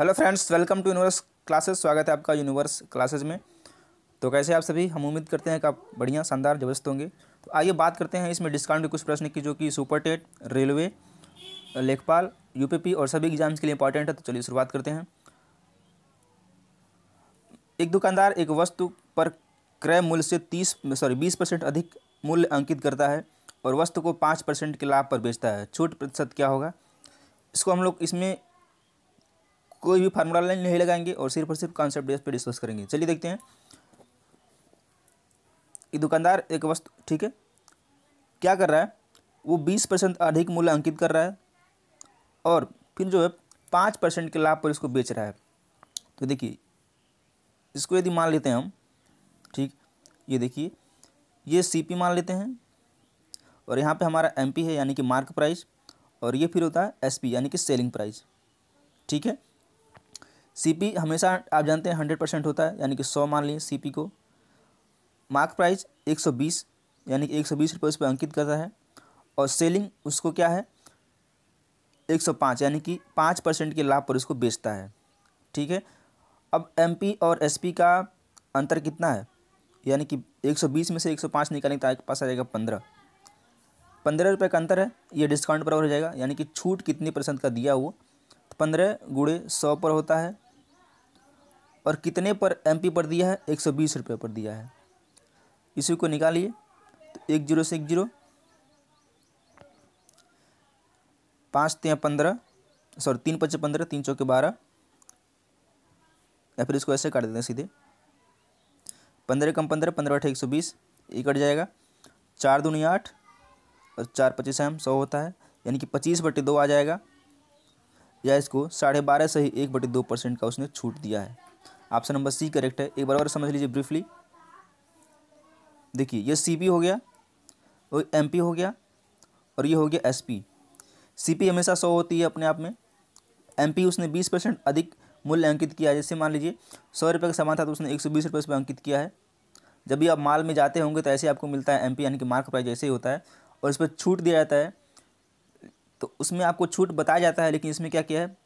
hello friends welcome to Universe Classes स्वागत है आपका यूनिवर्स क्लासेस में तो कैसे आप सभी हम उम्मीद करते हैं कि आप बढ़िया शानदार जबरदस्त होंगे तो आइए बात करते हैं इसमें डिस्काउंट के कुछ प्रश्न की जो कि सुपर टेट रेलवे लेखपाल यूपीपी और सभी एग्जाम्स के लिए इंपॉर्टेंट है तो चलिए शुरुआत करते हैं एक दुकानदार एक वस्तु पर क्रय मूल्य से तीस सॉरी बीस परसेंट अधिक मूल्य अंकित करता है और वस्तु को पाँच परसेंट के लाभ पर बेचता है छूट प्रतिशत क्या होगा इसको हम लोग इसमें कोई भी फार्मूला लाइन नहीं लगाएंगे और सिर्फ और सिर्फ कॉन्सेप्ट बेस पर डिस्कस करेंगे चलिए देखते हैं ये दुकानदार एक वस्तु ठीक है क्या कर रहा है वो बीस परसेंट अधिक मूल्य अंकित कर रहा है और फिर जो है पाँच परसेंट के लाभ पर इसको बेच रहा है तो देखिए इसको यदि मान लेते हैं हम ठीक ये देखिए ये सी मान लेते हैं और यहाँ पर हमारा एम है यानी कि मार्क प्राइस और ये फिर होता है एस यानी कि सेलिंग प्राइस ठीक है सी हमेशा आप जानते हैं हंड्रेड परसेंट होता है यानी कि सौ मान लिए सी को मार्क प्राइस एक सौ बीस यानी कि एक सौ बीस रुपये उस पर अंकित करता है और सेलिंग उसको क्या है एक सौ पाँच यानी कि पाँच परसेंट के लाभ पर उसको बेचता है ठीक है अब एम और एस का अंतर कितना है यानी कि एक में से एक निकालने तो आपके पास आ जाएगा पंद्रह पंद्रह रुपये का अंतर है ये डिस्काउंट पर हो जाएगा यानी कि छूट कितने परसेंट का दिया हुआ तो पंद्रह गुड़े सौ पर होता है और कितने पर एम पर दिया है एक सौ बीस रुपये पर दिया है इसी को निकालिए तो एक जीरो से एक जीरो पाँच ते पंद्रह सॉरी तीन पच्चीस पंद्रह तीन चौके बारह या फिर इसको ऐसे काट देते हैं सीधे पंद्रह कम पंद्रह पंद्रह अठे एक सौ बीस ये कट जाएगा चार दूनी आठ और चार पच्चीस एम सौ होता है यानी कि पच्चीस बटे दो आ जाएगा या इसको साढ़े बारह से ही एक बटे दो परसेंट का उसने छूट दिया है ऑप्शन नंबर सी करेक्ट है एक बार और समझ लीजिए ब्रीफली देखिए ये सी हो गया और एम हो गया और ये हो गया एस पी हमेशा सौ होती है अपने आप में एम उसने बीस परसेंट अधिक मूल्य अंकित किया है जैसे मान लीजिए सौ रुपये का सामान था तो उसने एक सौ बीस अंकित किया है जब भी आप माल में जाते होंगे तो ऐसे आपको मिलता है एम यानी कि मार्क प्राइस जैसे ही होता है और इस पर छूट दिया जाता है तो उसमें आपको छूट बताया जाता है लेकिन इसमें क्या किया है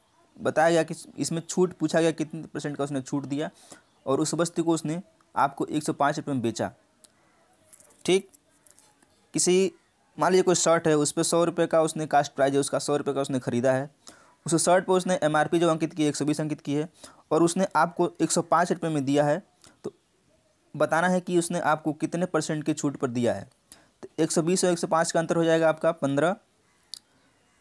बताया गया कि इसमें छूट पूछा गया कितने परसेंट का उसने छूट दिया और उस वस्तु को उसने आपको एक सौ पाँच रुपये में बेचा ठीक किसी मान लीजिए कोई शर्ट है उस पर सौ रुपये का उसने कास्ट प्राइज है उसका सौ रुपये का उसने ख़रीदा है उस शर्ट पर उसने एम जो अंकित की है एक अंकित की है और उसने आपको एक सौ पाँच रुपये में दिया है तो बताना है कि उसने आपको कितने परसेंट की छूट पर दिया है तो एक सौ बीस और एक सौ पाँच का अंतर हो जाएगा आपका पंद्रह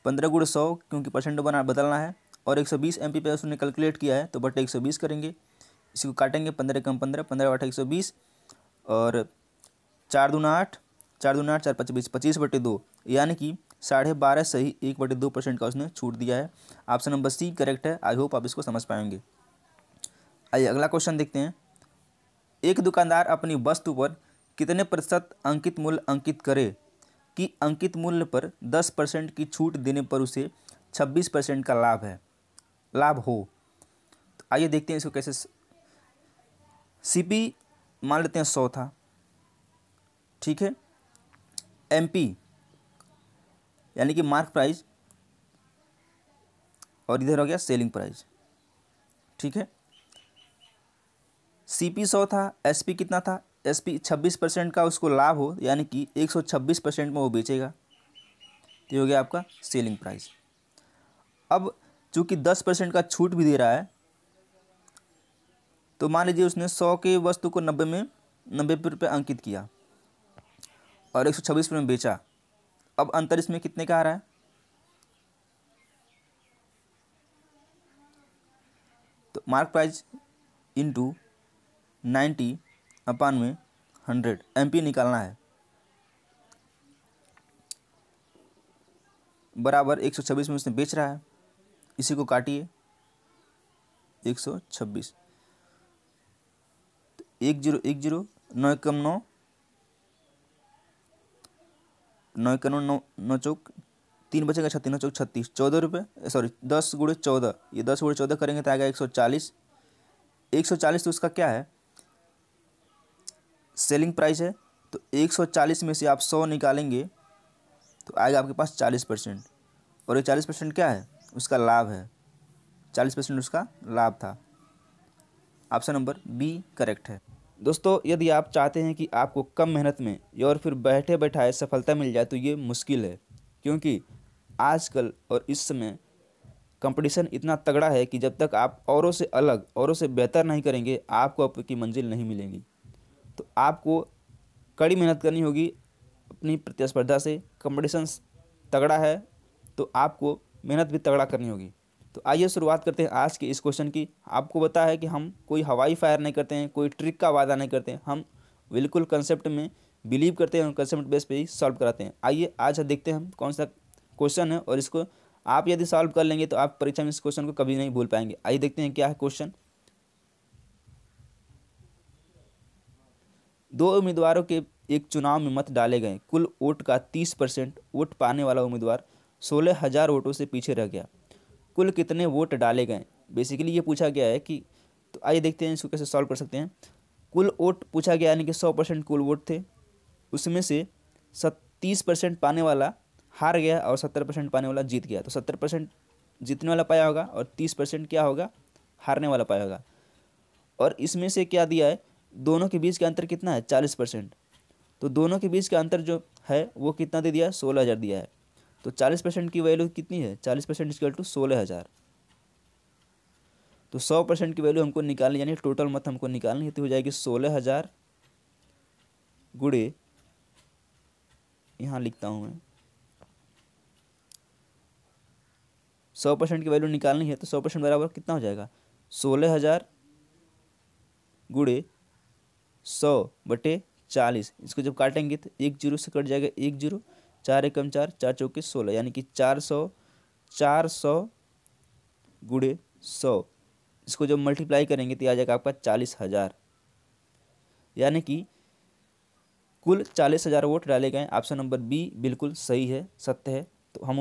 पंद्रह गुड़ सौ क्योंकि परसेंट बना बदलना है और 120 सौ बीस एम पी पे उसने कैलकुलेट किया है तो बटे 120 करेंगे इसी को काटेंगे पंद्रह कम पंद्रह पंद्रह बटे एक और चार दूना आठ चार दूना आठ चार पच्चीस बीस पच्चीस बटे दो यानी कि साढ़े बारह से ही एक बटे दो परसेंट का उसने छूट दिया है ऑप्शन नंबर सी करेक्ट है आई होप आप इसको समझ पाएंगे आइए अगला क्वेश्चन देखते हैं एक दुकानदार अपनी वस्तु पर कितने प्रतिशत अंकित मूल्य अंकित करे कि अंकित मूल्य पर दस परसेंट की छूट देने पर उसे छब्बीस परसेंट का लाभ है लाभ हो तो आइए देखते हैं इसको कैसे सी पी मान लेते हैं सौ था ठीक है एम पी यानी कि मार्क प्राइस और इधर हो गया सेलिंग प्राइस ठीक है सी पी सौ था एस पी कितना था एस पी छब्बीस परसेंट का उसको लाभ हो यानी कि एक सौ छब्बीस परसेंट में वो बेचेगा तो ये हो गया आपका सेलिंग प्राइस अब चूँकि दस परसेंट का छूट भी दे रहा है तो मान लीजिए उसने सौ के वस्तु को नब्बे में नब्बे रुपये अंकित किया और एक सौ छब्बीस रुपये में बेचा अब अंतर इसमें कितने का आ रहा है तो मार्क प्राइस इंटू नाइन्टी अपान में हंड्रेड एम निकालना है बराबर एक सौ छब्बीस में उसने बेच रहा है इसी को काटिए एक सौ छब्बीस तो एक जीरो एक जीरो नौ एकम नौ नौ इक्यानवे नौ नौ चौक तीन बचेगा छत्तीस नौ चौक छत्तीस चौदह रुपये सॉरी दस गुड़े चौदह ये दस गुड़े चौदह करेंगे तो आएगा एक सौ चालीस एक सौ चालीस तो उसका क्या है सेलिंग प्राइस है तो एक सौ चालीस में से आप सौ निकालेंगे तो आएगा आपके पास चालीस परसेंट और ये चालीस परसेंट क्या है उसका लाभ है चालीस परसेंट उसका लाभ था ऑप्शन नंबर बी करेक्ट है दोस्तों यदि आप चाहते हैं कि आपको कम मेहनत में और फिर बैठे बैठाए सफलता मिल जाए तो ये मुश्किल है क्योंकि आजकल और इस समय कंपटीशन इतना तगड़ा है कि जब तक आप औरों से अलग औरों से बेहतर नहीं करेंगे आपको आपकी मंजिल नहीं मिलेगी तो आपको कड़ी मेहनत करनी होगी अपनी प्रतिस्पर्धा से कंपटीशन तगड़ा है तो आपको मेहनत भी तगड़ा करनी होगी तो आइए शुरुआत करते हैं आज के इस क्वेश्चन की आपको बता है कि हम कोई हवाई फायर नहीं करते हैं कोई ट्रिक का वादा नहीं करते हैं हम बिल्कुल कंसेप्ट में बिलीव करते हैं और कंसेप्ट बेस पे ही सॉल्व कराते हैं आइए आज देखते हैं हम कौन सा क्वेश्चन है और इसको आप यदि सॉल्व कर लेंगे तो आप परीक्षा में इस क्वेश्चन को कभी नहीं भूल पाएंगे आइए देखते हैं क्या है क्वेश्चन दो उम्मीदवारों के एक चुनाव में मत डाले गए कुल वोट का तीस परसेंट वोट पाने वाला उम्मीदवार सोलह हज़ार वोटों से पीछे रह गया कुल कितने वोट डाले गए बेसिकली ये पूछा गया है कि तो आइए देखते हैं इसको कैसे सॉल्व कर सकते हैं कुल वोट पूछा गया यानी कि सौ परसेंट कुल वोट थे उसमें से सत्तीस परसेंट पाने वाला हार गया और सत्तर परसेंट पाने वाला जीत गया तो सत्तर परसेंट जीतने वाला पाया होगा और तीस परसेंट क्या होगा हारने वाला पाया होगा और इसमें से क्या दिया है दोनों के बीच का अंतर कितना है चालीस परसेंट तो दोनों के बीच का अंतर जो है वो कितना दे दिया है सोलह हज़ार दिया है तो चालीस परसेंट की वैल्यू कितनी है चालीस परसेंट इजकल टू सोलह हज़ार तो सौ परसेंट की वैल्यू हमको निकालनी यानी टोटल मत हमको निकालनी है तो हो जाएगी सोलह हज़ार गुड़े यहाँ लिखता हूँ मैं सौ परसेंट की वैल्यू निकालनी है तो सौ परसेंट बराबर कितना हो जाएगा सोलह हज़ार गुड़े सौ बटे चालीस इसको जब काटेंगे तो एक जीरो से कट जाएगा एक जीरो चार एकम चार चार चौके सोलह यानी कि चार सौ चार सौ गुड़े सौ इसको जब मल्टीप्लाई करेंगे तो आ जाएगा आपका चालीस हज़ार यानी कि कुल चालीस हज़ार वोट डाले गए ऑप्शन नंबर बी बिल्कुल सही है सत्य है तो हम